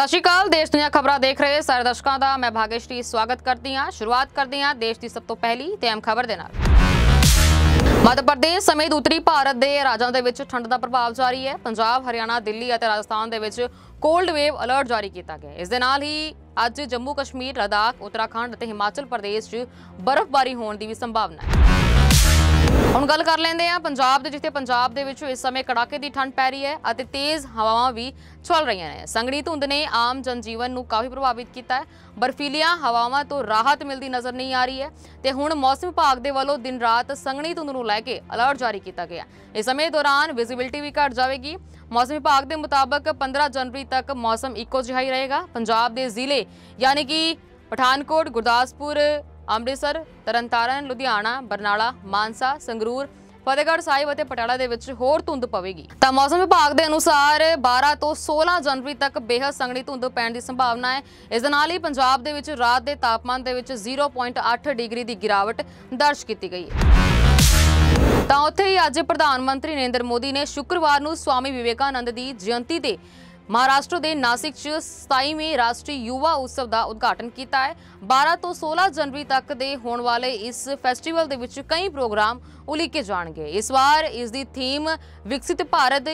ਸਤਿ ਸ਼੍ਰੀ ਅਕਾਲ ਦੇਸ਼ ਦੀਆਂ ਖਬਰਾਂ ਦੇਖ ਰਹੇ ਸਾਰੇ ਦਰਸ਼ਕਾਂ ਦਾ ਮੈਂ ਭਾਗੇਸ਼ਰੀ ਸਵਾਗਤ ਕਰਦੀ ਹਾਂ ਸ਼ੁਰੂਆਤ ਕਰਦੇ ਹਾਂ ਦੇਸ਼ ਦੀ ਸਭ ਤੋਂ ਪਹਿਲੀ ਤੇ ਅਹਿਮ ਖਬਰ ਦੇ ਨਾਲ ਮੱਧ ਪ੍ਰਦੇਸ਼ ਸਮੇਤ ਉੱਤਰੀ ਭਾਰਤ ਦੇ ਰਾਜਾਂ ਦੇ ਵਿੱਚ ਠੰਡ ਦਾ ਪ੍ਰਭਾਵ ਜਾਰੀ ਹੈ ਪੰਜਾਬ ਹਰਿਆਣਾ ਦਿੱਲੀ ਅਤੇ ਰਾਜਸਥਾਨ ਦੇ ਵਿੱਚ ਕੋਲਡ ਵੇਵ ਅਲਰਟ ਜਾਰੀ ਕੀਤਾ ਗਿਆ ਇਸ ਦੇ ਨਾਲ ਹੀ ਅੱਜ ਜੰਮੂ ਕਸ਼ਮੀਰ ਲਦਾਖ ਉੱਤਰਾਖੰਡ ਅਤੇ ਹਿਮਾਚਲ ਪ੍ਰਦੇਸ਼ 'ਚ ਬਰਫ਼ਬਾਰੀ ਹੋਣ ਦੀ ਵੀ ਸੰਭਾਵਨਾ ਹੈ ਹੁਣ ਗੱਲ ਕਰ ਲੈਂਦੇ ਆ ਪੰਜਾਬ ਦੇ ਜਿੱਥੇ ਪੰਜਾਬ ਦੇ ਵਿੱਚ ਇਸ ਸਮੇਂ ਕੜਾਕੇ ਦੀ ਠੰਡ ਪੈ ਰਹੀ ਹੈ ਅਤੇ ਤੇਜ਼ ਹਵਾਵਾਂ ਵੀ ਚੱਲ ਰਹੀਆਂ ਨੇ ਸੰਗਣੀ ਧੁੰਦ ਨੇ ਆਮ ਜਨਜੀਵਨ ਨੂੰ ਕਾਫੀ ਪ੍ਰਭਾਵਿਤ ਕੀਤਾ ਹੈ ਬਰਫੀਲੀਆਂ ਹਵਾਵਾਂ ਤੋਂ ਰਾਹਤ ਮਿਲਦੀ ਨਜ਼ਰ ਨਹੀਂ ਆ ਰਹੀ ਹੈ ਤੇ ਹੁਣ ਮੌਸਮ ਵਿਭਾਗ ਦੇ ਵੱਲੋਂ ਦਿਨ ਰਾਤ ਸੰਗਣੀ ਧੁੰਦ ਨੂੰ ਲੈ ਕੇ ਅਲਰਟ ਜਾਰੀ ਕੀਤਾ ਗਿਆ ਇਸ ਸਮੇਂ ਦੌਰਾਨ ਵਿਜ਼ਿਬਿਲਟੀ ਵੀ ਘਟ ਜਾਵੇਗੀ ਮੌਸਮ ਵਿਭਾਗ ਦੇ ਮੁਤਾਬਕ 15 ਜਨਵਰੀ ਤੱਕ ਮੌਸਮ ਇੱਕੋ ਜਿਹਾ ਹੀ ਰਹੇਗਾ ਪੰਜਾਬ ਦੇ ਜ਼ਿਲ੍ਹੇ ਯਾਨੀ ਕਿ ਪਠਾਨਕੋਟ ਗੁਰਦਾਸਪੁਰ ਅੰਮ੍ਰਿਤਸਰ ਤਰਨਤਾਰਨ ਲੁਧਿਆਣਾ ਬਰਨਾਲਾ ਮਾਨਸਾ ਸੰਗਰੂਰ ਫਤਿਹਗੜ੍ਹ ਸਾਹਿਬ ਅਤੇ ਪਟਿਆਲਾ ਦੇ ਵਿੱਚ ਹੋਰ ਧੁੰਦ ਪਵੇਗੀ ਤਾਂ ਮੌਸਮ ਵਿਭਾਗ ਦੇ ਅਨੁਸਾਰ 12 ਤੋਂ 16 ਜਨਵਰੀ ਤੱਕ ਬੇਹੱਦ ਸੰਘਣੀ ਧੁੰਦ ਪੈਣ ਦੀ ਸੰਭਾਵਨਾ ਹੈ ਇਸ ਦੇ ਨਾਲ ਹੀ ਪੰਜਾਬ ਦੇ ਵਿੱਚ ਰਾਤ ਦੇ ਤਾਪਮਾਨ ਦੇ ਵਿੱਚ 0.8 ਡਿਗਰੀ ਦੀ ਗਿਰਾਵਟ ਦਰਜ ਕੀਤੀ ਗਈ ਹੈ ਤਾਂ ਉੱਥੇ ਹੀ ਅੱਜ ਪ੍ਰਧਾਨ ਮੰਤਰੀ ਨਰਿੰਦਰ ਮੋਦੀ ਨੇ ਸ਼ੁੱਕਰਵਾਰ ਨੂੰ ਸਵਾਮੀ ਵਿਵੇਕਾਨੰਦ ਦੀ ਜਯੰਤੀ ਤੇ ਮਹਾਰਾਸ਼ਟਰ ਦੇ ਨਾਸਿਕ 'ਚ 27ਵੇਂ ਰਾਸ਼ਟਰੀ ਯੁਵਾ ਉਤਸਵ ਦਾ ਉਦਘਾਟਨ ਕੀਤਾ ਹੈ 12 ਤੋਂ 16 ਜਨਵਰੀ ਤੱਕ ਦੇ ਹੋਣ ਵਾਲੇ ਇਸ ਫੈਸਟੀਵਲ ਦੇ ਵਿੱਚ ਕਈ ਪ੍ਰੋਗਰਾਮ ਉਲੀਕੇ ਜਾਣਗੇ ਇਸ ਵਾਰ ਇਸ ਦੀ ਥੀਮ ਵਿਕਸਿਤ ਭਾਰਤ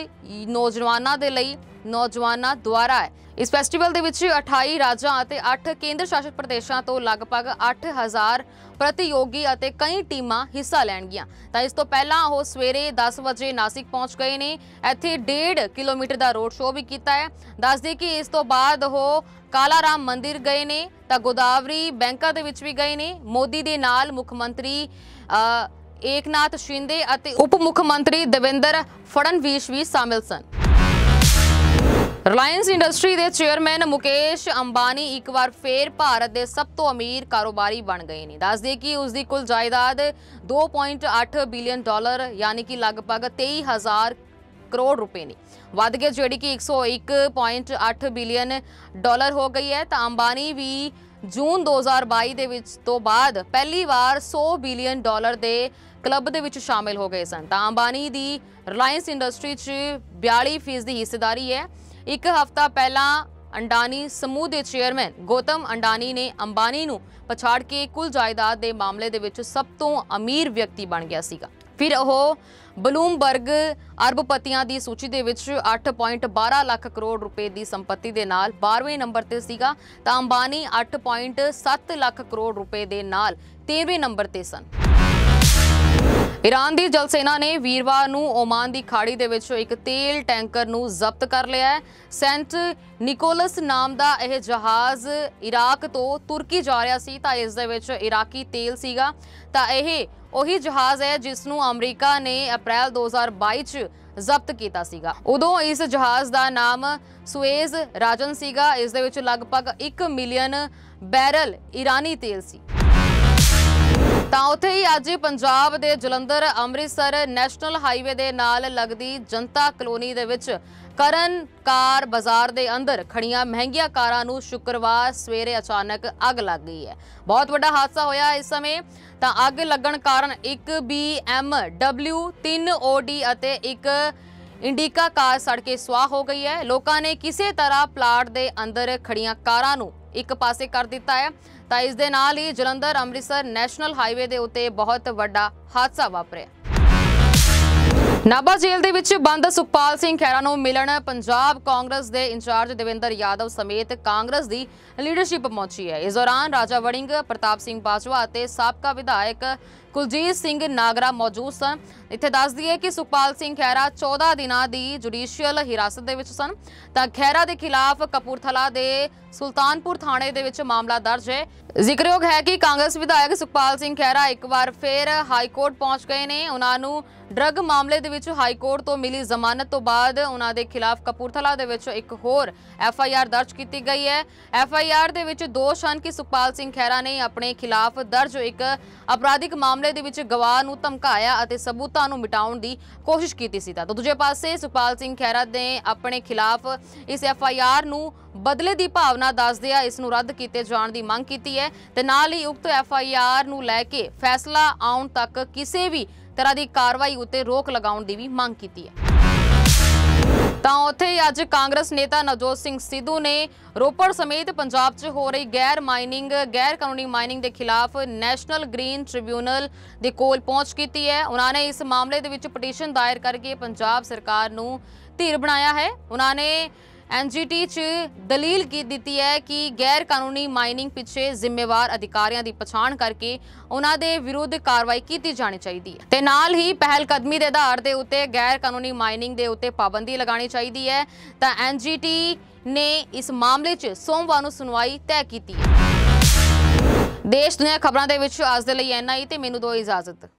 ਨੌਜਵਾਨਾਂ ਦੇ ਲਈ ਨੌਜਵਾਨਾਂ ਦੁਆਰਾ ਹੈ ਇਸ ਫੈਸਟੀਵਲ ਦੇ ਵਿੱਚ 28 ਰਾਜਾਂ ਅਤੇ 8 ਕੇਂਦਰ ਸ਼ਾਸਿਤ ਪ੍ਰਦੇਸ਼ਾਂ ਤੋਂ ਲਗਭਗ 8000 ਪ੍ਰਤੀਯੋਗੀ ਅਤੇ ਕਈ ਟੀਮਾਂ ਹਿੱਸਾ ਲੈਣਗੀਆਂ ਤਾਂ ਇਸ ਤੋਂ ਪਹਿਲਾਂ ਉਹ ਸਵੇਰੇ 10 ਵਜੇ ਨਾਸਿਕ ਪਹੁੰਚ ਗਏ ਨੇ ਇੱਥੇ 1.5 ਕਿਲੋਮੀਟਰ ਦਾ ਰੋਡ ਸ਼ੋਅ ਵੀ ਕੀਤਾ ਹੈ ਦੱਸਦੇ ਕਿ ਇਸ ਤੋਂ ਬਾਅਦ ਉਹ ਕਾਲਾਰਾਮ ਮੰਦਿਰ ਗਏ ਨੇ ਤਾਂ ਗੋਦਾਵਰੀ ਬੈਂਕਾਂ ਦੇ ਵਿੱਚ ਵੀ ਗਏ ਨੇ ਮੋਦੀ ਦੇ ਨਾਲ ਮੁੱਖ ਮੰਤਰੀ ਏਕਨਾਥ ਸ਼ਿੰਦੇ ਅਤੇ ਉਪ ਮੁੱਖ ਮੰਤਰੀ ਦਵਿੰਦਰ ਫੜਨਵੀਸ਼ ਵੀ ਸ਼ਾਮਿਲ ਸਨ ਰਿਲਾਇੰਸ ਇੰਡਸਟਰੀ ਦੇ ਚੇਅਰਮੈਨ ਮੁਕੇਸ਼ ਅੰਬਾਨੀ ਇੱਕ ਵਾਰ ਫੇਰ ਭਾਰਤ ਦੇ ਸਭ ਤੋਂ ਅਮੀਰ ਕਾਰੋਬਾਰੀ ਬਣ ਗਏ ਨੇ ਦੱਸਦੇ ਕਿ ਉਸ ਦੀ ਕੁੱਲ ਜਾਇਦਾਦ 2.8 ਬਿਲੀਅਨ ਡਾਲਰ ਯਾਨੀ ਕਿ ਲਗਭਗ 23000 ਕਰੋੜ ਰੁਪਏ ਨੇ ਵੱਧ ਕੇ ਜਿਹੜੀ ਕਿ 101.8 ਬਿਲੀਅਨ ਡਾਲਰ ਹੋ ਗਈ ਹੈ ਤਾਂ ਅੰਬਾਨੀ ਵੀ ਜੂਨ 2022 ਦੇ ਵਿੱਚ ਤੋਂ ਬਾਅਦ ਪਹਿਲੀ ਵਾਰ 100 ਬਿਲੀਅਨ ਡਾਲਰ ਦੇ ਕਲੱਬ ਦੇ ਵਿੱਚ ਸ਼ਾਮਿਲ ਹੋ ਗਏ ਸਨ ਤਾਂ ਅੰਬਾਨੀ ਦੀ ਰਿਲਾਇੰਸ ਇੰਡਸਟਰੀ 'ਚ 42% ਦੀ ਹਿੱਸੇਦਾਰੀ ਹੈ ਇੱਕ ਹਫ਼ਤਾ ਪਹਿਲਾਂ ਅੰਡਾਨੀ ਸਮੂਹ ਦੇ ਚੇਅਰਮੈਨ ਗੋਤਮ ਅੰਡਾਨੀ ਨੇ ਅੰਬਾਨੀ ਨੂੰ ਪਛਾੜ ਕੇ ਕੁੱਲ ਜਾਇਦਾਦ ਦੇ ਮਾਮਲੇ ਦੇ ਵਿੱਚ ਸਭ ਤੋਂ ਅਮੀਰ ਵਿਅਕਤੀ ਬਣ ਗਿਆ ਸੀਗਾ ਫਿਰ ਉਹ ਬਲੂਮਬਰਗ ਅਰਬਪਤੀਆਂ ਦੀ ਸੂਚੀ ਦੇ ਵਿੱਚ 8.12 ਲੱਖ ਕਰੋੜ ਰੁਪਏ ਦੀ ਸੰਪਤੀ ਦੇ ਨਾਲ 12ਵੇਂ ਨੰਬਰ ਤੇ ਸੀਗਾ ਤਾਂ ਅੰਬਾਨੀ 8.7 ਲੱਖ ਕਰੋੜ ਰੁਪਏ ਦੇ ਨਾਲ 13ਵੇਂ ਨੰਬਰ ਤੇ ਸਨ ਈਰਾਨ ਦੀ ਜਲ ਸੈਨਾ ਨੇ ਵੀਰਵਾਰ ਨੂੰ ਓਮਾਨ ਦੀ ਖਾੜੀ ਦੇ ਵਿੱਚੋਂ ਇੱਕ ਤੇਲ ਟੈਂਕਰ ਨੂੰ ਜ਼ਬਤ ਕਰ ਲਿਆ ਹੈ ਸੈਂਟ ਨਿਕੋਲਸ ਨਾਮ ਦਾ ਇਹ ਜਹਾਜ਼ ਇਰਾਕ ਤੋਂ ਤੁਰਕੀ ਜਾ ਰਿਹਾ ਸੀ ਤਾਂ ਇਸ ਦੇ ਵਿੱਚ ਇਰਾਕੀ ਤੇਲ ਸੀਗਾ ਤਾਂ ਇਹ ਉਹੀ ਜਹਾਜ਼ ਹੈ ਜਿਸ ਨੂੰ ਅਮਰੀਕਾ ਨੇ ਅਪ੍ਰੈਲ 2022 ਚ ਜ਼ਬਤ ਕੀਤਾ ਸੀਗਾ ਉਦੋਂ ਇਸ ਜਹਾਜ਼ ਦਾ ਨਾਮ ਸੁਏਜ਼ ਰਾਜਨ ਸੀਗਾ ਇਸ ਦੇ ਵਿੱਚ ਲਗਭਗ 1 ਮਿਲੀਅਨ ਬੈਰਲ ਇਰਾਨੀ ਤੇਲ ਸੀ ਅੱਜ ਪੰਜਾਬ ਦੇ ਜਲੰਧਰ ਅੰਮ੍ਰਿਤਸਰ ਨੈਸ਼ਨਲ ਹਾਈਵੇ ਦੇ ਨਾਲ ਲੱਗਦੀ ਜਨਤਾ ਕਲੋਨੀ ਦੇ ਵਿੱਚ ਕਰਨ ਕਾਰ ਬਾਜ਼ਾਰ ਦੇ ਅੰਦਰ ਖੜੀਆਂ ਮਹਿੰਗੀਆਂ ਕਾਰਾਂ ਨੂੰ ਸ਼ੁੱਕਰਵਾਰ ਸਵੇਰੇ ਅਚਾਨਕ ਅੱਗ ਲੱਗ ਗਈ ਹੈ ਬਹੁਤ ਵੱਡਾ ਹਾਦਸਾ ਹੋਇਆ ਇਸ ਸਮੇਂ ਤਾਂ ਅੱਗ ਲੱਗਣ ਕਾਰਨ ਇੱਕ BMW 3 ਅਤੇ ਇੱਕ ਇੰਡੀਕਾ ਕਾਰ ਸੜ ਕੇ ਸਵਾਹ ਹੋ ਗਈ ਹੈ ਲੋਕਾਂ ਨੇ ਕਿਸੇ ਤਰ੍ਹਾਂ ਪਲਾਟ ਦੇ ਅੰਦਰ ਖੜੀਆਂ ਕਾਰਾਂ ਨੂੰ ਇੱਕ ਪਾਸੇ ਕਰ ਦਿੱਤਾ ਹੈ ਤਾਂ ਇਸ ਦੇ ਨਾਲ ਹੀ ਜਲੰਧਰ ਅੰਮ੍ਰਿਤਸਰ ਨੈਸ਼ਨਲ ਹਾਈਵੇ ਦੇ ਉੱਤੇ ਬਹੁਤ ਵੱਡਾ ਹਾਦਸਾ ਵਾਪਰਿਆ ਨਾਬਾ ਜੇਲ੍ਹ ਦੇ ਵਿੱਚ ਬੰਦ ਸੁਖਪਾਲ ਸਿੰਘ ਖੈਰਾ ਨੂੰ ਮਿਲਣ ਪੰਜਾਬ ਕਾਂਗਰਸ ਦੇ ਇੰਚਾਰਜ ਦੇਵੇਂਦਰ ਯਾਦਵ ਸਮੇਤ ਕਾਂਗਰਸ ਦੀ ਲੀਡਰਸ਼ਿਪ ਪਹੁੰਚੀ ਹੈ ਇਸ ਦੌਰਾਨ ਰਾਜਾ ਵੜਿੰਗ ਪ੍ਰਤਾਪ ਸਿੰਘ ਬਾਜਵਾ ਅਤੇ ਸਾਬਕਾ ਵਿਧਾਇਕ ਕੁਲਜੀਤ ਸਿੰਘ ਨਾਗਰਾ ਮੌਜੂਦ ਸਨ ਇੱਥੇ ਦੱਸ ਦਈਏ ਕਿ ਸੁਖਪਾਲ ਸਿੰਘ ਖੈਰਾ 14 ਦਿਨਾਂ ਦੀ ਜੁਡੀਸ਼ੀਅਲ ਹਿਰਾਸਤ ਦੇ ਵਿੱਚ ਸਨ ਤਾਂ ਖੈਰਾ ਦੇ ਖਿਲਾਫ ਕਪੂਰਥਲਾ ਦੇ ਸੁਲਤਾਨਪੁਰ ਥਾਣੇ ਦੇ ਵਿੱਚ ਮਾਮਲਾ ਦਰਜ ਹੈ ਜ਼ਿਕਰਯੋਗ ਹੈ ਕਿ ਕਾਂਗਰਸ ਵਿਧਾਇਕ ਸੁਖਪਾਲ ਸਿੰਘ ਖਹਿਰਾ ਇੱਕ ਵਾਰ ਫੇਰ ਹਾਈ ਕੋਰਟ ਪਹੁੰਚ ਗਏ ਨੇ ਉਹਨਾਂ ਨੂੰ ਡਰੱਗ ਮਾਮਲੇ ਦੇ ਵਿੱਚ ਹਾਈ ਕੋਰਟ ਤੋਂ ਮਿਲੀ ਜ਼ਮਾਨਤ ਤੋਂ ਬਾਅਦ ਉਹਨਾਂ ਦੇ ਖਿਲਾਫ ਕਪੂਰਥਲਾ ਦੇ ਵਿੱਚ ਇੱਕ ਹੋਰ ਐਫ ਆਈ ਆਰ ਦਰਜ ਕੀਤੀ ਗਈ ਹੈ ਐਫ ਆਈ ਆਰ ਦੇ ਵਿੱਚ ਦੋਸ਼ ਹਨ ਕਿ ਸੁਖਪਾਲ ਸਿੰਘ ਖਹਿਰਾ ਨੇ ਆਪਣੇ ਖਿਲਾਫ ਦਰਜ ਇੱਕ ਅਪਰਾਧਿਕ ਮਾਮਲੇ ਦੇ ਵਿੱਚ ਗਵਾਹ ਨੂੰ ਧਮਕਾਇਆ ਅਤੇ ਸਬੂਤਾਂ ਨੂੰ ਮਿਟਾਉਣ ਦੀ ਕੋਸ਼ਿਸ਼ ਕੀਤੀ ਸੀ ਤਾਂ ਦੂਜੇ ਪਾਸੇ ਸੁਖਪਾਲ ਸਿੰਘ ਖਹਿਰਾ ਨੇ ਆਪਣੇ ਖਿਲਾਫ ਇਸ ਐਫ ਆਈ ਆਰ ਨੂੰ ਬਦਲੇ ਦੀ ਭਾਵਨਾ ਦੱਸਦੇ ਆ ਇਸ ਨੂੰ ਰੱਦ ਕੀਤੇ ਜਾਣ ਦੀ ਮੰਗ ਕੀਤੀ ਹੈ ਤੇ ਨਾਲ ਹੀ ਉਕਤ ਐਫ ਆਈ ਆਰ ਨੂੰ ਲੈ ਕੇ ਫੈਸਲਾ ਆਉਣ ਤੱਕ ਕਿਸੇ ਵੀ ਤਰ੍ਹਾਂ ਦੀ ਕਾਰਵਾਈ ਉੱਤੇ ਰੋਕ ਲਗਾਉਣ ਦੀ ਵੀ ਮੰਗ ਕੀਤੀ ਹੈ ਤਾਂ ਉੱਥੇ ਹੀ ਅੱਜ ਕਾਂਗਰਸ ਨੇਤਾ ਨਵਜੋਤ ਸਿੰਘ ਸਿੱਧੂ ਨੇ ਰੋਪੜ ਸਮੇਤ ਪੰਜਾਬ 'ਚ ਹੋ ਰਹੀ ਗੈਰ ਮਾਈਨਿੰਗ ਗੈਰ ਕਾਨੂੰਨੀ ਮਾਈਨਿੰਗ ਦੇ ਖਿਲਾਫ ਨੈਸ਼ਨਲ ਗ੍ਰੀਨ ਟ੍ਰਿਬਿਊਨਲ ਦੇ ਕੋਲ ਪਹੁੰਚ ਕੀਤੀ ਹੈ ਉਹਨਾਂ ਨੇ ਇਸ ਮਾਮਲੇ ਦੇ ਵਿੱਚ ਪਟੀਸ਼ਨ ਦਾਇਰ ਕਰਕੇ ਪੰਜਾਬ ਸਰਕਾਰ ਨੂੰ ਧੀਰ ਬਣਾਇਆ ਹੈ ਉਹਨਾਂ ਨੇ ਐਨਜੀਟੀ 'ਚ ਦਲੀਲ ਕੀ ਦਿੱਤੀ ਹੈ ਕਿ ਗੈਰ ਕਾਨੂੰਨੀ ਮਾਈਨਿੰਗ ਪਿੱਛੇ ਜ਼ਿੰਮੇਵਾਰ ਅਧਿਕਾਰੀਆਂ ਦੀ ਪਛਾਣ ਕਰਕੇ ਉਹਨਾਂ ਦੇ ਵਿਰੁੱਧ ਕਾਰਵਾਈ ਕੀਤੀ ਜਾਣੀ ਚਾਹੀਦੀ ਹੈ ਤੇ ਨਾਲ ਹੀ ਪਹਿਲ ਕਦਮੀ ਦੇ ਆਧਾਰ ਦੇ ਉੱਤੇ ਗੈਰ ਕਾਨੂੰਨੀ ਮਾਈਨਿੰਗ ਦੇ ਉੱਤੇ ਪਾਬੰਦੀ ਲਗਾਉਣੀ ਚਾਹੀਦੀ ਹੈ ਤਾਂ ਐਨਜੀਟੀ ਨੇ ਇਸ ਮਾਮਲੇ 'ਚ ਸੋਮਵਾਰ ਨੂੰ ਸੁਣਵਾਈ ਤੈਅ ਕੀਤੀ ਹੈ ਦੇਸ਼ ਦੁਨੀਆ ਖਬਰਾਂ ਦੇ ਵਿੱਚ ਅੱਜ ਦੇ ਲਈ ਐਨਆਈ ਤੇ ਮੈਨੂੰ ਦਿਓ ਇਜਾਜ਼ਤ